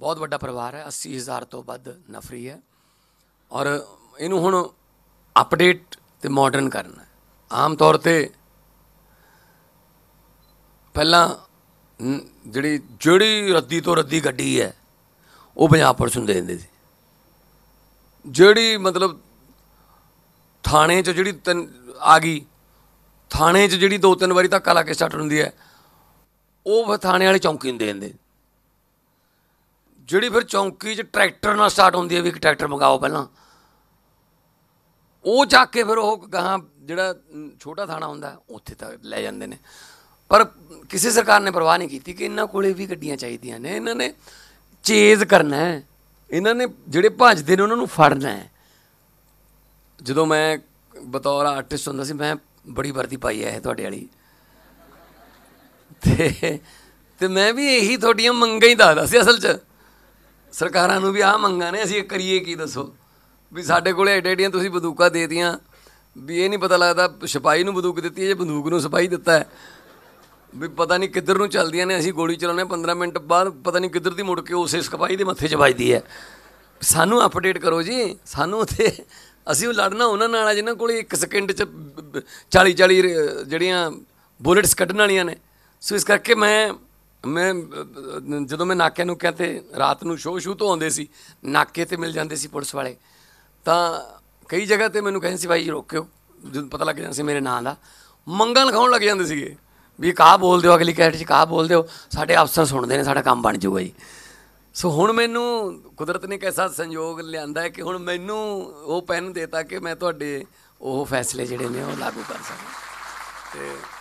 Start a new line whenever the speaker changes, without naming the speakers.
ਬਹੁਤ ਵੱਡਾ ਪਰਿਵਾਰ ਹੈ 80000 ਤੋਂ ਵੱਧ ਨਫਰੀ ਹੈ ਔਰ ਇਹਨੂੰ ਹੁਣ ਅਪਡੇਟ ਤੇ ਮਾਡਰਨ ਕਰਨਾ ਆਮ ਤੌਰ ਤੇ ਪਹਿਲਾਂ ਜਿਹੜੀ ਜਿਹੜੀ ਰੱਦੀ ਤੋਂ ਰੱਦੀ ਗੱਡੀ ਹੈ ਉਹ ਪੰਜਾਬ ਪੁਲਿਸ ਨੂੰ ਦੇ ਦਿੰਦੇ ਸੀ ਜਿਹੜੀ ਮਤਲਬ ਥਾਣੇ 'ਚ ਜਿਹੜੀ ਆ ਗਈ ਥਾਣੇ 'ਚ ਜਿਹੜੀ ਦੋ ਤਿੰਨ ਵਾਰੀ ਧੱਕਾ ਲਾ ਕੇ ਸਟਾਰਟ ਹੁੰਦੀ ਹੈ ਉਹ ਥਾਣੇ ਵਾਲੇ ਚੌਂਕੀ ਨੂੰ ਦੇ ਦਿੰਦੇ ਜਿਹੜੀ ਫਿਰ ਚੌਂਕੀ 'ਚ ਟਰੈਕਟਰ ਨਾਲ ਸਟਾਰਟ ਹੁੰਦੀ ਹੈ ਵੀ ਇੱਕ ਟਰੈਕਟਰ ਮੰਗਾਓ ਪਹਿਲਾਂ ਉਹ ਜਾ ਕੇ ਫਿਰ ਉਹ ਗਾਂ ਜਿਹੜਾ ਛੋਟਾ ਥਾਣਾ ਹੁੰਦਾ ਉੱਥੇ ਤੱਕ ਲੈ ਜਾਂਦੇ ਨੇ ਪਰ ਕਿਸੇ ਸਰਕਾਰ ਨੇ ਪਰਵਾਹ ਨਹੀਂ ਕੀਤੀ ਕਿ ਇਹਨਾਂ ਕੋਲੇ ਵੀ ਗੱਡੀਆਂ ਚਾਹੀਦੀਆਂ ਨੇ ਇਹਨਾਂ ਨੇ ਚੇਜ਼ ਕਰਨਾ ਹੈ ਇਹਨਾਂ ਨੇ ਜਿਹੜੇ ਭੱਜਦੇ ਨੇ ਉਹਨਾਂ ਨੂੰ ਫੜਨਾ ਹੈ ਜਦੋਂ ਮੈਂ ਬਤੌਰ ਆਰਟਿਸਟ ਹੁੰਦਾ ਸੀ ਮੈਂ ਬੜੀ ਵਰਦੀ ਪਾਈ ਐ ਤੁਹਾਡੇ ਵਾਲੀ ਤੇ ਤੇ ਮੈਂ ਵੀ ਇਹੀ ਤੁਹਾਡੀਆਂ ਮੰਗਾਂ ਹੀ ਦੱਸਦਾ ਸੀ ਅਸਲ 'ਚ ਸਰਕਾਰਾਂ ਨੂੰ ਵੀ ਆਹ ਮੰਗਾਂ ਨੇ ਅਸੀਂ ਕਰੀਏ ਕੀ ਦੱਸੋ ਵੀ ਸਾਡੇ ਕੋਲੇ ਐਡੇ ਐਡੀਆਂ ਤੁਸੀਂ ਬੰਦੂਕਾਂ ਦੇਤੀਆਂ ਵੀ ਇਹ ਨਹੀਂ ਪਤਾ ਲੱਗਦਾ ਸਿਪਾਹੀ ਨੂੰ ਬੰਦੂਕ ਦਿੱਤੀ ਹੈ ਜਾਂ ਬੰਦੂਕ ਨੂੰ ਸਿਪਾਹੀ ਦਿੱਤਾ ਹੈ ਵੀ ਪਤਾ ਨਹੀਂ ਕਿੱਧਰ ਨੂੰ ਚੱਲਦੀਆਂ ਨੇ ਅਸੀਂ ਗੋਲੀ ਚਲਾਉਨੇ 15 ਮਿੰਟ ਬਾਅਦ ਪਤਾ ਨਹੀਂ ਕਿੱਧਰ ਦੀ ਮੁੜ ਕੇ ਉਸੇ ਸਿਪਾਹੀ ਦੇ ਮੱਥੇ 'ਚ ਵੱਜਦੀ ਹੈ ਸਾਨੂੰ ਅਪਡੇਟ ਕਰੋ ਜੀ ਸਾਨੂੰ ਤੇ ਅਸੀਂ ਉਹ ਲੜਨਾ ਉਹਨਾਂ ਨਾਲ ਆ ਜਿਨ੍ਹਾਂ ਕੋਲੇ 1 ਸਕਿੰਟ 'ਚ 40 40 ਜਿਹੜੀਆਂ ਬੁਲੇਟਸ ਕੱਢਣ ਵਾਲੀਆਂ ਨੇ ਸੋ ਇਸ ਕਰਕੇ ਮੈਂ ਮੈਂ ਜਦੋਂ ਮੈਂ ਨਾਕੇ ਨੂੰ ਤੇ ਰਾਤ ਨੂੰ ਸ਼ੋਅ ਸ਼ੂ ਤੋਂ ਆਉਂਦੇ ਸੀ ਨਾਕੇ ਤੇ ਮਿਲ ਜਾਂਦੇ ਸੀ ਪੁਲਿਸ ਵਾਲੇ ਤਾਂ ਕਈ ਜਗ੍ਹਾ ਤੇ ਮੈਨੂੰ ਕਹਿੰਦੇ ਸੀ ਭਾਈ ਰੋਕਿਓ ਜਦੋਂ ਪਤਾ ਲੱਗ ਜਾਂਦਾ ਸੀ ਮੇਰੇ ਨਾਂ ਦਾ ਮੰਗਾਂ ਲਖਾਉਣ ਲੱਗ ਜਾਂਦੇ ਸੀਗੇ ਵੀ ਕਾਹ ਬੋਲ ਦਿਓ ਅਗਲੀ ਕੈਟ 'ਚ ਕਾਹ ਬੋਲ ਦਿਓ ਸਾਡੇ ਅਫਸਰ ਸੁਣਦੇ ਨੇ ਸਾਡਾ ਕੰਮ ਬਣ ਜਾਊਗਾ ਜੀ ਸੋ ਹੁਣ ਮੈਨੂੰ ਕੁਦਰਤ ਨੇ ਕਿਹਦਾ ਸੰਯੋਗ ਲਿਆਂਦਾ ਹੈ ਕਿ ਹੁਣ ਮੈਨੂੰ ਉਹ ਪੈਨ ਦੇਤਾ ਕਿ ਮੈਂ ਤੁਹਾਡੇ ਉਹ ਫੈਸਲੇ ਜਿਹੜੇ ਨੇ ਉਹ ਲਾਗੂ ਕਰ ਸਕਾਂ ਤੇ